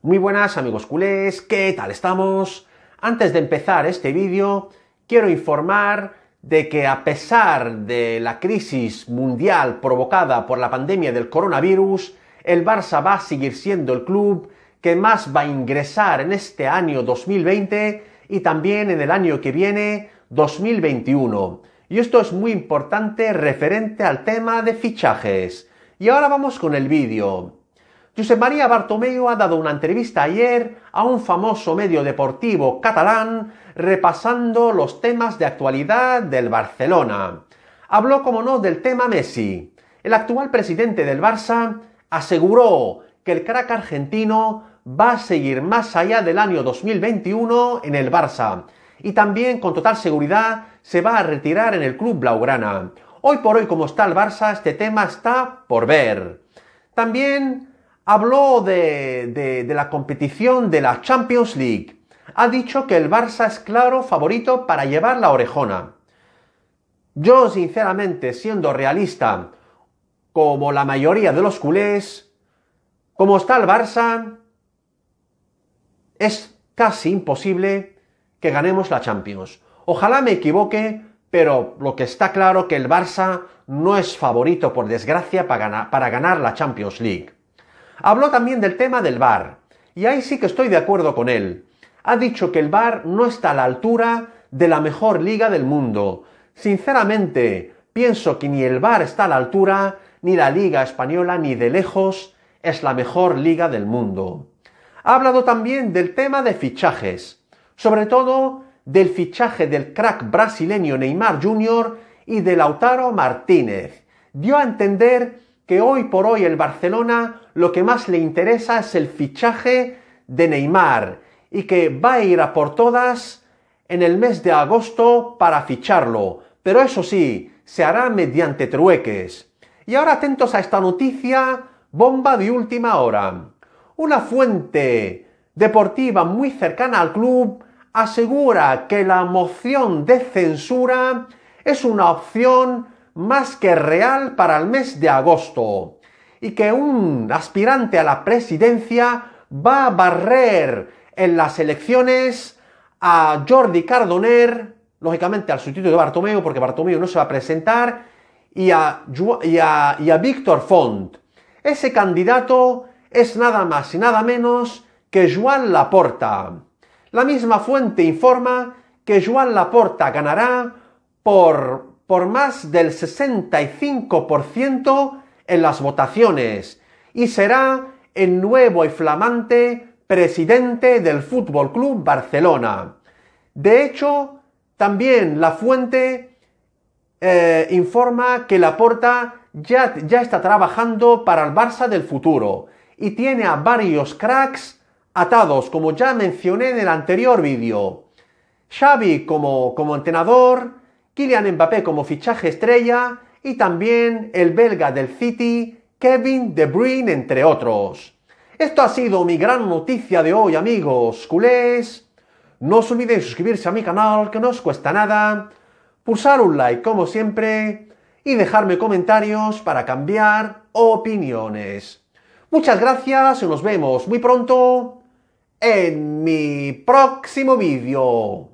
Muy buenas amigos culés, ¿qué tal estamos? Antes de empezar este vídeo, quiero informar de que a pesar de la crisis mundial provocada por la pandemia del coronavirus, el Barça va a seguir siendo el club que más va a ingresar en este año 2020 y también en el año que viene 2021. Y esto es muy importante referente al tema de fichajes. Y ahora vamos con el vídeo. José María Bartomeu ha dado una entrevista ayer a un famoso medio deportivo catalán repasando los temas de actualidad del Barcelona. Habló, como no, del tema Messi. El actual presidente del Barça aseguró que el crack argentino va a seguir más allá del año 2021 en el Barça y también con total seguridad se va a retirar en el club blaugrana. Hoy por hoy como está el Barça este tema está por ver. También habló de, de, la competición de la Champions League. Ha dicho que el Barça es claro favorito para llevar la orejona. Yo, sinceramente, siendo realista, como la mayoría de los culés, como está el Barça, es casi imposible que ganemos la Champions. Ojalá me equivoque, pero lo que está claro es que el Barça no es favorito, por desgracia, para ganar, para ganar la Champions League. Habló también del tema del Bar y ahí sí que estoy de acuerdo con él. Ha dicho que el Bar no está a la altura de la mejor liga del mundo. Sinceramente, pienso que ni el Bar está a la altura, ni la liga española, ni de lejos es la mejor liga del mundo. Ha hablado también del tema de fichajes, sobre todo del fichaje del crack brasileño Neymar Jr. y de Lautaro Martínez. Dio a entender que hoy por hoy el Barcelona lo que más le interesa es el fichaje de Neymar y que va a ir a por todas en el mes de agosto para ficharlo. Pero eso sí, se hará mediante trueques. Y ahora atentos a esta noticia, bomba de última hora. Una fuente deportiva muy cercana al club asegura que la moción de censura es una opción más que real para el mes de agosto y que un aspirante a la presidencia va a barrer en las elecciones a Jordi Cardoner, lógicamente al sustituto de Bartomeu, porque Bartomeu no se va a presentar, y a, y Víctor Font. Ese candidato es nada más y nada menos que Joan Laporta. La misma fuente informa que Joan Laporta ganará por por más del 65% en las votaciones y será el nuevo y flamante presidente del Fútbol Club Barcelona. De hecho, también la fuente eh, informa que Laporta ya, ya está trabajando para el Barça del futuro y tiene a varios cracks atados, como ya mencioné en el anterior vídeo. Xavi como, como entrenador, Kylian Mbappé como fichaje estrella y también el belga del City, Kevin De Bruyne, entre otros. Esto ha sido mi gran noticia de hoy, amigos culés. No os olvidéis suscribirse a mi canal, que no os cuesta nada, pulsar un like como siempre y dejarme comentarios para cambiar opiniones. Muchas gracias y nos vemos muy pronto en mi próximo vídeo.